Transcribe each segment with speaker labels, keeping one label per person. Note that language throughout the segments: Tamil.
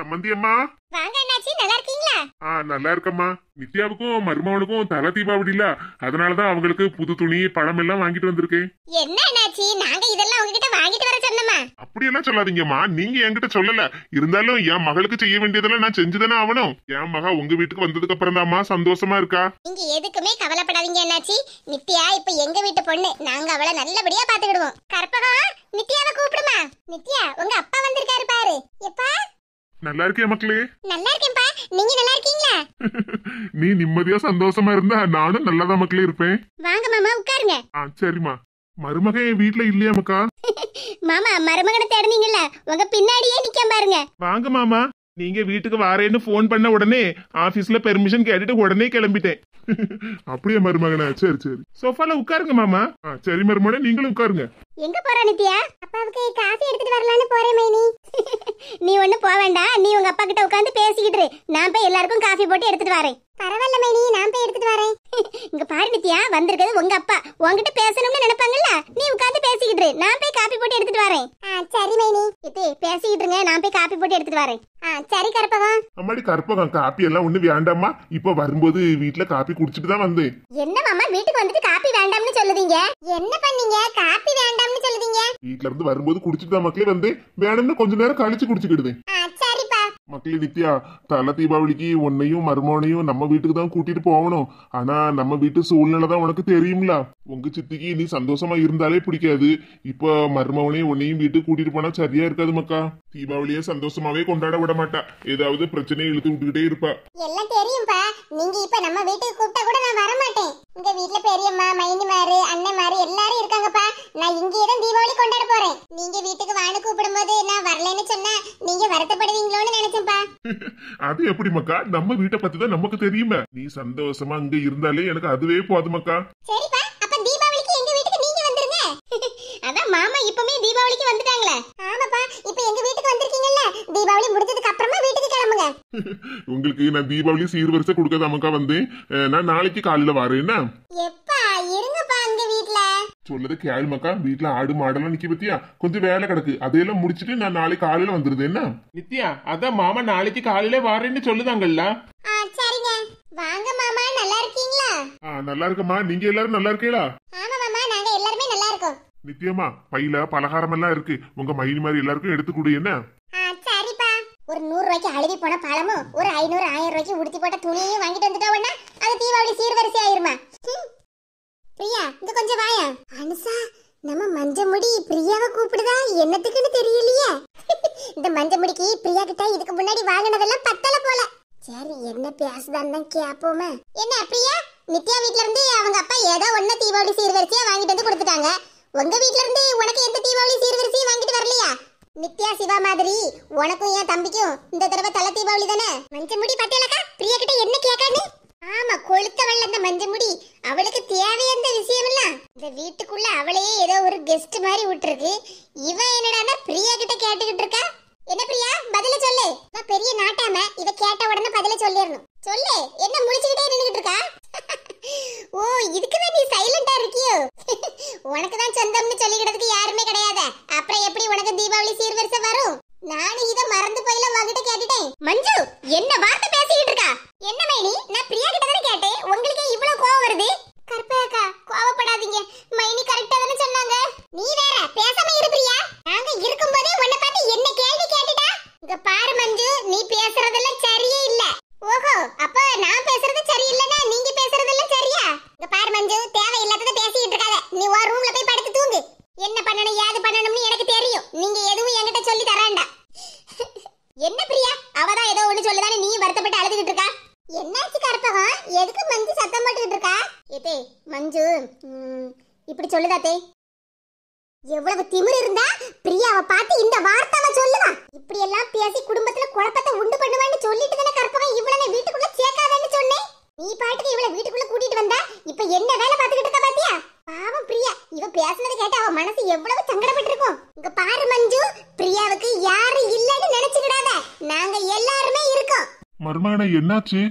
Speaker 1: சம்பந்தியம்மா அம்மா வாங்க
Speaker 2: என்னாச்சு நல்லா இருக்கீங்களா
Speaker 1: ஆ நல்லா இருக்கம்மா நித்யாவுக்கும் மருமவனுக்கும் தல தீபாவளில அதனாலதான் அவங்களுக்கு புது துணி பழம் எல்லாம் வாங்கிட்டு வந்திருக்கேன்
Speaker 2: என்ன என்னாச்சு நாங்க இதெல்லாம் உங்ககிட்ட வாங்கிட்டு வர சொன்னமா
Speaker 1: அப்படியெல்லாம் சொல்லாதீங்கம்மா நீங்க என்கிட்ட சொல்லல இருந்தாலும் என் மகளுக்கு செய்ய வேண்டியதெல்லாம் நான் செஞ்சுதானே ஆகணும் என் மகா உங்க வீட்டுக்கு வந்ததுக்கு அப்புறம் தாம்மா சந்தோஷமா இருக்கா
Speaker 2: நீங்க எதுக்குமே கவலைப்படாதீங்க என்னாச்சு நித்யா இப்ப எங்க வீட்டு பொண்ணு நாங்க அவளை நல்லபடியா பாத்துக்கிடுவோம் கற்பகம் நித்யாவை கூப்பிடுமா நித்யா உங்க அப்பா வந்திருக்காரு பாரு எப்பா
Speaker 1: நல்லா இருக்கே மக்களே
Speaker 2: நல்லா இருக்கேன்ப்பா நீங்க நல்லா இருக்கீங்களா
Speaker 1: நீ நிம்மதியா சந்தோஷமா இருந்தா நானும் நல்லாதான் மக்களே இருப்பேன்
Speaker 2: வாங்க மாமா உட்காருங்க
Speaker 1: ஆ சரிம்மா மருமகன் என் வீட்ல இல்லையா மக்கா
Speaker 2: மாமா மருமகனை தேடுனீங்கல்ல உங்க பின்னாடியே நிக்க பாருங்க
Speaker 1: வாங்க மாமா நீங்க வீட்டுக்கு வாரேன்னு
Speaker 3: ஃபோன் பண்ண உடனே ஆபீஸ்ல பெர்மிஷன் கேட்டுட்டு உடனே கிளம்பிட்டேன் அப்படியே மருமகனா
Speaker 1: சரி சரி சோஃபால உட்காருங்க மாமா ஆ, சரி மருமகனே நீங்களும் உட்காருங்க
Speaker 2: எங்க போற நித்யா அப்பாவுக்கு காஃபி எடுத்துட்டு வரலான்னு போறேன் மைனி நீ ஒண்ணு போக வேண்டாம் நீ உங்க அப்பா கிட்ட உட்காந்து பேசிக்கிட்டு நான் போய் எல்லாருக்கும் காஃபி போட்டு எடுத்துட்டு வரேன் பரவாயில்ல மைனி நான் போய் எடுத்துட்டு வரேன் இங்க பாரு நித்யா வந்திருக்கிறது உங்க அப்பா உங்ககிட்ட பேசணும்னு நினைப்பாங்கல்ல நீ உட்காந்து பேசிக்கிட்டு நான் போய் காஃபி போட்டு எடுத்துட்டு வரேன் சரி மைனி இது பேசிக்கிட்டு இருங்க நான் போய் காஃபி போட்டு எடுத்துட்டு வரேன் சரி கற்பகம் அம்மாடி
Speaker 1: கற்பகம் காப்பி எல்லாம் ஒண்ணு வேண்டாமா இப்ப வரும்போது வீட்ல காப்பி குடிச்சிட்டு தான் வந்து
Speaker 2: என்ன மாமா வீட்டுக்கு வந்துட்டு காப்பி வேண்டாம்னு சொல்லுதீங்க என்ன பண்ணீங்க காப்பி வேண்டாம் வேணாம்னு சொல்லுதீங்க
Speaker 1: வீட்ல இருந்து வரும்போது குடிச்சிட்டு தான் மக்களே வந்து வேணும்னு கொஞ்ச நேரம் கழிச்சு குடிச்சுக்கிடுவேன் மக்களே நித்யா தலை தீபாவளிக்கு உன்னையும் மருமோனையும் நம்ம வீட்டுக்கு தான் கூட்டிட்டு போகணும் ஆனா நம்ம வீட்டு சூழ்நிலை தான் உனக்கு தெரியும்ல உங்க சித்திக்கு நீ சந்தோஷமா இருந்தாலே பிடிக்காது இப்ப மருமவனையும் உன்னையும் வீட்டுக்கு கூட்டிட்டு போனா சரியா இருக்காது மக்கா தீபாவளிய சந்தோஷமாவே கொண்டாட விட மாட்டா ஏதாவது பிரச்சனையை இழுத்து விட்டுக்கிட்டே இருப்பா
Speaker 2: எல்லாம் தெரியும்பா நீங்க இப்ப நம்ம வீட்டுக்கு கூப்பிட்டா கூட நான் வர மாட்டேன் இந்த வீட்ல பெரியம்மா அண்ணன் அண்ணன்மாரு எல்லாரும் இருக்காங்கப்பா நான் இங்கேயே தான் தீபாவளி கொண்டாட போறேன் நீங்க வீட்டுக்கு வான்னு கூப்பிடும்போது
Speaker 1: அது எப்படி மக்கா நம்ம வீட்டை பத்தி தான் நமக்கு தெரியுமே நீ சந்தோஷமா அங்க இருந்தாலே எனக்கு அதுவே போதும் மக்கா உங்களுக்கு நான் தீபாவளி சீர்வரிசை கொடுக்கதாமக்கா வந்து நான் நாளைக்கு காலையில வரேன்னா சொல்லதை மக்கா வீட்டுல ஆடு மாடெல்லாம் நிக்க பத்தியா கொஞ்சம் வேலை கிடக்கு அதையெல்லாம் முடிச்சிட்டு நான் நாளைக்கு காலையில வந்துருது என்ன
Speaker 3: நித்யா அதான் மாமா நாளைக்கு காலையில வாரேன்னு
Speaker 1: சொல்லுதாங்கல்ல சரிங்க
Speaker 2: வாங்க மாமா நல்லா இருக்கீங்களா
Speaker 1: நல்லா இருக்கமா நீங்க எல்லாரும் நல்லா இருக்கீங்களா
Speaker 2: ஆமா மாமா நாங்க எல்லாருமே நல்லா இருக்கோம்
Speaker 1: நித்யமா பையில பலகாரம் எல்லாம் இருக்கு உங்க மயில் மாதிரி எல்லாருக்கும் எடுத்து கொடு என்ன
Speaker 2: சரிப்பா ஒரு நூறு ரூபாய்க்கு அழுகி போன பழமும் ஒரு ஐநூறு ஆயிரம் ரூபாய்க்கு உடுத்தி போட்ட துணியும் வாங்கிட்டு வந்துட்டா உடனே அது தீபாவளி சீர்வரிசை ஆயிருமா பிரியா இங்க கொஞ்சம் வாய அனுசா நம்ம மஞ்ச முடி பிரியாவை கூப்பிடுதா என்னத்துக்குன்னு தெரியலையே இந்த மஞ்ச முடிக்கு பிரியா கிட்ட இதுக்கு முன்னாடி வாங்கினதெல்லாம் பத்தல போல சரி என்ன பேசுதான்னு கேப்போமே என்ன பிரியா நித்யா வீட்ல இருந்து அவங்க அப்பா ஏதோ ஒன்ன தீபாவளி சீர்வரிசையா வாங்கிட்டு வந்து கொடுத்துட்டாங்க உங்க வீட்ல இருந்து உனக்கு எந்த தீபாவளி சீர்வரிசையும் வாங்கிட்டு வரலையா நித்யா சிவா மாதிரி உனக்கும் என் தம்பிக்கும் இந்த தடவை தலை தீபாவளி தானே மஞ்ச முடி பட்டலக்கா உனக்கு தான் சொந்தம்னு சொல்லிக்கிட்டு ஏதே மஞ்சு இப்படி சொல்லுதாத்தே எவ்வளவு திமிர் இருந்தா பிரியாவை பார்த்து இந்த வார்த்தாவை சொல்லுவா இப்படி எல்லாம் பேசி குடும்பத்துல குழப்பத்தை உண்டு பண்ணுவேன்னு சொல்லிட்டு தானே கற்பகம் இவ்வளவு வீட்டுக்குள்ள சேர்க்காதேன்னு சொன்னேன் நீ பாட்டுக்கு இவ்வளவு வீட்டுக்குள்ள கூட்டிட்டு வந்தா இப்ப என்ன வேலை பார்த்துக்கிட்டு இருக்க பாத்தியா பாவம் பிரியா இவ பேசுனதை கேட்டு அவ மனசு எவ்வளவு சங்கடப்பட்டிருக்கும் இங்க பாரு மஞ்சு பிரியாவுக்கு யாரு இல்லன்னு நினைச்சுக்கிடாத நாங்க எல்லாருமே இருக்கோம்
Speaker 3: மர்மான என்னாச்சு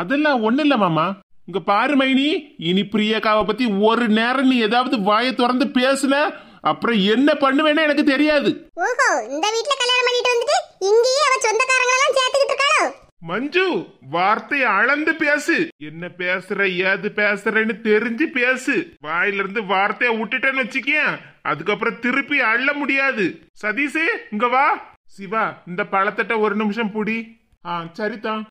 Speaker 3: அதெல்லாம் ஒண்ணு இல்ல மாமா உங்க பாரு மைனி இனி பிரியக்காவை பத்தி ஒரு நேரம் நீ ஏதாவது வாயை திறந்து பேசுன அப்புறம் என்ன பண்ணுவேன்னு எனக்கு தெரியாது
Speaker 2: ஓஹோ இந்த வீட்ல கல்யாணம் பண்ணிட்டு வந்துட்டு இங்கேயே அவ சொந்தக்காரங்க எல்லாம் சேர்த்துக்கிட்டு
Speaker 3: மஞ்சு வார்த்தையை அளந்து பேசு என்ன பேசுற ஏது பேசுறேன்னு தெரிஞ்சு பேசு வாயில இருந்து வார்த்தையை விட்டுட்டேன்னு வச்சுக்கேன் அதுக்கப்புறம் திருப்பி அள்ள முடியாது சதீஷே இங்க வா சிவா இந்த பழத்தட்ட ஒரு நிமிஷம் புடி ஆ சரிதான்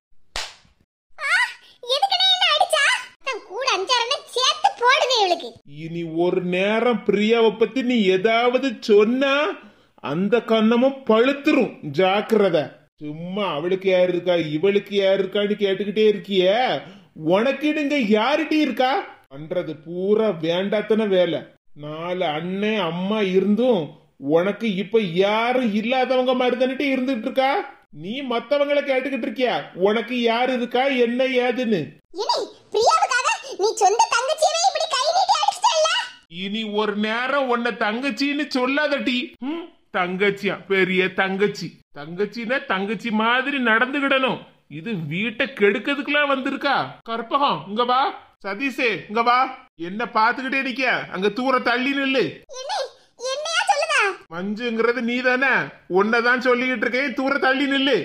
Speaker 3: இனி ஒரு நேரம் பிரியாவை பத்தி நீ ஏதாவது சொன்னா அந்த கண்ணமும் பழுத்துரும் ஜாக்கிரத சும்மா அவளுக்கு யார் இருக்கா இவளுக்கு யார் இருக்கான்னு கேட்டுக்கிட்டே இருக்கிய உனக்கு நீங்க இருக்கா பண்றது பூரா வேண்டாத்தன வேலை நாலு அண்ணன் அம்மா இருந்தும் உனக்கு இப்ப யாரும் இல்லாதவங்க மாதிரி இருந்துட்டு இருக்கா நீ மத்தவங்கள கேட்டுக்கிட்டு இருக்கியா உனக்கு யார் இருக்கா என்ன ஏதுன்னு
Speaker 2: நீ சொந்த தங்கச்சியை
Speaker 3: இனி ஒரு நேரம் உன்ன தங்கச்சின்னு சொல்லாதட்டி ம் தங்கச்சியா பெரிய தங்கச்சி தங்கச்சினா தங்கச்சி மாதிரி நடந்துகிடணும் இது வீட்டை கெடுக்கிறதுக்குலாம் வந்திருக்கா கற்பகம் இங்க வா சதீஷே இங்க வா என்ன பாத்துக்கிட்டே நிக்க அங்க தூர தள்ளி நில்லு மஞ்சுங்கிறது நீ தானே உன்னதான் சொல்லிக்கிட்டு இருக்கேன் தூர தள்ளி நில்லு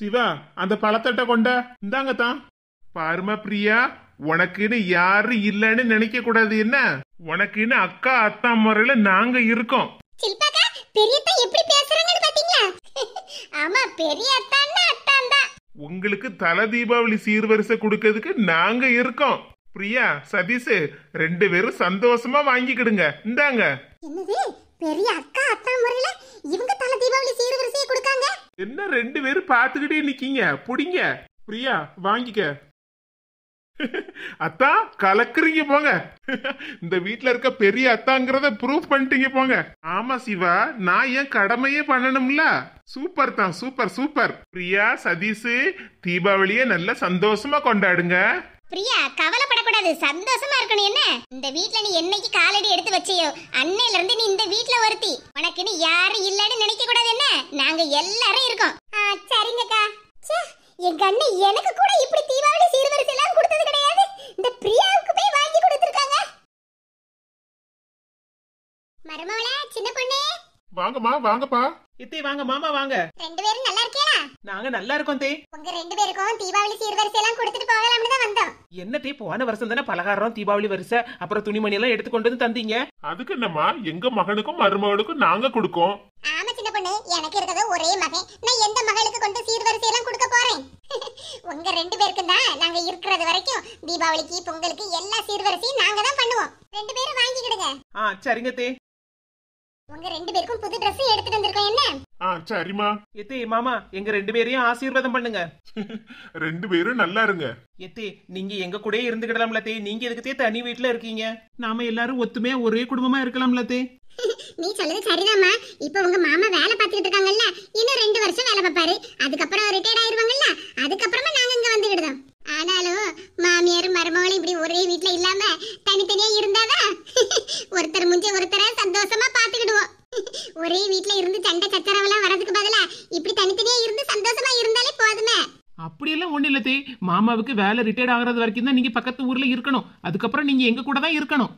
Speaker 3: சிவா அந்த பழத்தட்ட கொண்ட இந்தாங்க தான் பாருமா பிரியா உனக்குன்னு யாரு இல்லைன்னு நினைக்க கூடாது என்ன உனக்குன்னு அக்கா அத்தா முறையில நாங்க இருக்கோம் உங்களுக்கு தல தீபாவளி சீர்வரிசை கொடுக்கறதுக்கு நாங்க இருக்கோம் பிரியா சதீஷ் ரெண்டு பேரும் சந்தோஷமா வாங்கிக்கிடுங்க இந்தாங்க
Speaker 2: பெரிய அக்கா அத்தா முறையில இவங்க தல தீபாவளி சீர்வரிசையை கொடுக்காங்க
Speaker 3: என்ன ரெண்டு பேரும் பாத்துக்கிட்டே நிக்கீங்க புடிங்க பிரியா வாங்கிக்க அத்தா கலக்குறீங்க போங்க இந்த வீட்ல இருக்க பெரிய அத்தாங்கிறத ப்ரூவ் பண்ணிட்டீங்க போங்க ஆமா சிவா நான் ஏன் கடமையே பண்ணணும்ல சூப்பர் தான் சூப்பர் சூப்பர் பிரியா சதீஷ் தீபாவளிய நல்ல சந்தோஷமா கொண்டாடுங்க
Speaker 2: பிரியா கவலைப்படக்கூடாது சந்தோஷமா இருக்கணும் என்ன இந்த வீட்ல நீ என்னைக்கு காலடி எடுத்து வச்சியோ அன்னையில இருந்து நீ இந்த வீட்ல ஒருத்தி உனக்குன்னு யாரும் இல்லன்னு நினைக்க கூடாது என்ன நாங்க எல்லாரும் இருக்கோம் சரிங்கக்கா என் கண்ணு எனக்கு கூட இப்படி தீபாவளி சீர்வரிசை கொடுத்தது கிடையாது இந்த பிரியாவுக்கு போய் வாங்கி கொடுத்திருக்காங்க சின்ன
Speaker 4: வாங்கம்மா வாங்கப்பா இத்தே வாங்க மாமா வாங்க
Speaker 2: ரெண்டு பேரும் நல்லா இருக்கீங்களா நாங்க நல்லா இருக்கோம் தே உங்க ரெண்டு பேருக்கும் தீபாவளி சீர்வரிசை எல்லாம் கொடுத்துட்டு போகலாம்னு தான்
Speaker 4: வந்தோம் என்ன தே போன வருஷம் தானே பலகாரம் தீபாவளி வருஷம் அப்புறம் துணிமணி எல்லாம் எடுத்து கொண்டு வந்து தந்தீங்க அதுக்கு என்னம்மா எங்க மகனுக்கும் மருமகளுக்கும் நாங்க கொடுக்கோம்
Speaker 2: பண்ணு எனக்கு இருக்கிறது ஒரே மகன் நான் எந்த மகளுக்கு கொண்டு சீர்வரிசை எல்லாம் கொடுக்க போறேன் உங்க ரெண்டு பேருக்கும் தான் நாங்க இருக்கிறது வரைக்கும் தீபாவளிக்கு பொங்கலுக்கு எல்லா சீர்வரிசையும் நாங்க தான் பண்ணுவோம் ரெண்டு பேரும் வாங்கிக்கிடுங்க
Speaker 4: ஆ சரிங்க தே
Speaker 2: உங்க ரெண்டு பேருக்கும் புது Dress எடுத்துட்டு
Speaker 4: வந்திருக்கோம் என்ன ஆ சரிம்மா எத்தே மாமா எங்க ரெண்டு பேரையும் ஆசீர்வாதம் பண்ணுங்க ரெண்டு பேரும் நல்லா இருங்க எத்தே நீங்க எங்க கூடயே இருந்துக்கிடலாம்ல தே நீங்க எதுக்கு தே தனி வீட்ல இருக்கீங்க
Speaker 2: நாம எல்லாரும் ஒத்துமையா ஒரே குடும்பமா இருக்கலாம்ல தே நீ சொல்றது சரிதாம்மா இப்ப உங்க மாமா வேலை பார்த்துக்கிட்டு இருக்காங்கல்ல இன்னும் ரெண்டு வருஷம் வேலை பார்ப்பாரு அதுக்கப்புறம் ரிட்டையர் ஆயிருவாங்கல்ல அதுக்கப்புறமா நாங்க இங்க வந்துகிடுதோம் ஆனாலும் மாமியாரும் மருமகளும் இப்படி ஒரே வீட்டுல இல்லாம தனித்தனியா இருந்தாதான் ஒருத்தர் முஞ்ச ஒருத்தர சந்தோஷமா பாத்துக்கிடுவோம் ஒரே வீட்டுல இருந்து சண்டை சச்சரவெல்லாம்
Speaker 4: அடுத்து மாமாவுக்கு வேலை ரிட்டையர் ஆகிறது வரைக்கும் தான் நீங்க பக்கத்து ஊர்ல இருக்கணும் அதுக்கப்புறம் நீங்க எங்க கூட தான் இருக்கணும்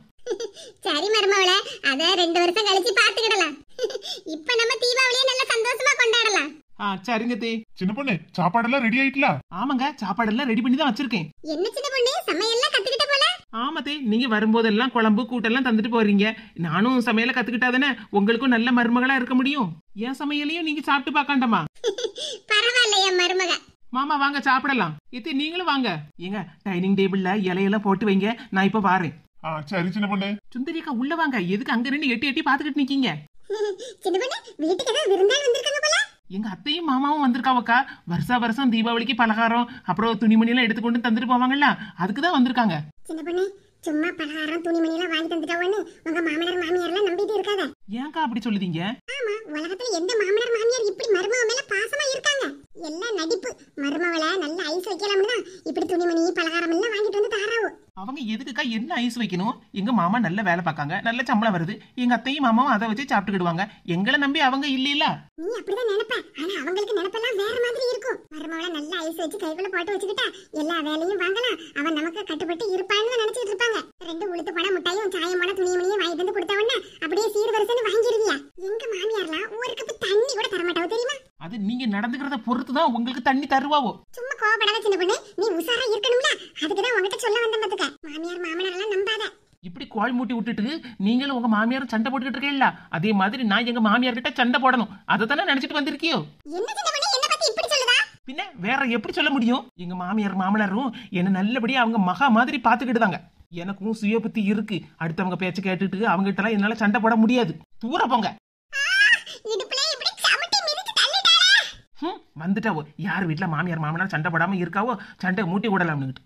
Speaker 2: சரி மருமவள அத ரெண்டு வருஷம் கழிச்சு பாத்துக்கிடலாம் இப்ப நம்ம தீபாவளியை நல்ல சந்தோஷமா கொண்டாடலாம்
Speaker 4: ஆ சரிங்க தே சின்ன பொண்ணு சாப்பாடு எல்லாம் ரெடி ஆயிட்டல ஆமாங்க சாப்பாடு எல்லாம் ரெடி பண்ணி தான் வச்சிருக்கேன் என்ன சின்ன பொண்ணு எல்லாம் கத்துக்கிட்ட போல ஆமா தே நீங்க வரும்போதெல்லாம் குழம்பு கூட்டெல்லாம் தந்துட்டு போறீங்க நானும் சமையல கத்துக்கிட்டாதானே உங்களுக்கும் நல்ல மருமகளா இருக்க முடியும் என் சமையலையும் நீங்க சாப்பிட்டு பார்க்கண்டமா பரவாயில்லையா மருமக மாமா வாங்க சாப்பிடலாம் இத்தி நீங்களும் வாங்க ஏங்க டைனிங் டேபிள்ல இலையெல்லாம் போட்டு வைங்க நான் இப்ப வாரேன் ஆ சரி சின்ன பொண்ணு சுந்தரி அக்கா உள்ள வாங்க எதுக்கு அங்க நின்று எட்டி எட்டி பாத்துக்கிட்டு நிக்கீங்க சின்ன வந்திருக்காங்க எங்க அத்தையும் மாமாவும் வந்திருக்காவக்கா வருஷா வருஷம் தீபாவளிக்கு பலகாரம் அப்புறம் துணிமணி எல்லாம் எடுத்து கொண்டு தந்துட்டு போவாங்கல்ல அதுக்கு தான் வந்திருக்காங்க
Speaker 2: சின்ன பொண்ணு சும்மா பலகாரம் துணிமணி எல்லாம் வாங்கி தந்துட்டாவோன்னு உங்க மாமனார் மாமியார் எல்லாம் நம்பிட்டு இருக்காங்க ஏன்க்கா அப்படி சொல்லுதீங்க ஆமா உலகத்துல எந்த மாமனார் மாமியார் இப்படி மருமக மேல பாசமா இருக்காங்க என்ன நடிப்பு மருமவள நல்ல ஐஸ் வைக்கலாம்னா இப்படி துணிமணி பலகாரம் எல்லாம் வாங்கிட்டு வந்து தாராவோ அவங்க எதுக்குக்கா என்ன ஐஸ் வைக்கணும்
Speaker 4: எங்க மாமா நல்ல வேலை பார்க்காங்க நல்ல சம்பளம் வருது எங்க அத்தையும் மாமாவும் அதை வச்சு சாப்பிட்டுக்கிடுவாங்க எங்களை நம்பி அவங்க
Speaker 2: இல்லையில நீ அப்படிதான் நினைப்ப ஆனா அவங்களுக்கு நினைப்பெல்லாம் வேற மாதிரி இருக்கும் மருமவள நல்ல ஐஸ் வச்சு கைக்குள்ள போட்டு வச்சுக்கிட்டா எல்லா வேலையும் வாங்கலாம் அவன் நமக்கு கட்டுப்பட்டு இருப்பான்னு நினைச்சிட்டு இருப்பாங்க ரெண்டு உளுத்து பணம் முட்டையும் சாயமான துணிமணியும் வாங்கிட்டு வந்து கொடுத்தவொன்னே அப்படியே சீர்வரிசைன்னு
Speaker 4: பொறுத்து தான் உங்களுக்கு தண்ணி தருவாவோ
Speaker 2: சும்மா கோபப்படாத
Speaker 4: சின்ன பொண்ணு நீ உசாரா இருக்கணும்ல அதுக்கு தான் உங்ககிட்ட சொல்ல வந்தேன் பாத்துக்க மாமியார் மாமனார் எல்லாம் நம்பாத இப்படி கோல் மூட்டி விட்டுட்டு நீங்களும் உங்க மாமியார் சண்டை போட்டுக்கிட்டு இருக்கீங்களா அதே மாதிரி நான் எங்க மாமியார் கிட்ட சண்டை போடணும் அதை தானே நினைச்சிட்டு வந்திருக்கியோ என்ன சின்ன பொண்ணு என்ன பத்தி இப்படி சொல்லுதா பின்ன வேற எப்படி சொல்ல முடியும் எங்க மாமியார் மாமனாரும் என்ன நல்லபடியா அவங்க மகா மாதிரி பாத்துக்கிட்டுதாங்க எனக்கும் சுய இருக்கு அடுத்தவங்க பேச்சு கேட்டுட்டு எல்லாம் என்னால சண்டை போட முடியாது தூர போங்க வந்துட்டாவோ யார் வீட்டில் மாமியார் மாமனார் சண்டை போடாமல் இருக்காவோ சண்டை மூட்டி விடலாம்னுட்டு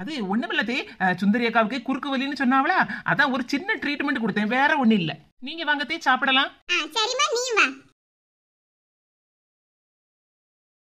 Speaker 4: அது ஒன்றும் இல்லாதே சுந்தரி அக்காவுக்கு குறுக்கு வலின்னு சொன்னாவளா அதான் ஒரு சின்ன ட்ரீட்மெண்ட் கொடுத்தேன் வேற ஒன்றும் இல்லை நீங்கள் வாங்கத்தே சாப்பிடலாம் சரிம்மா நீ வா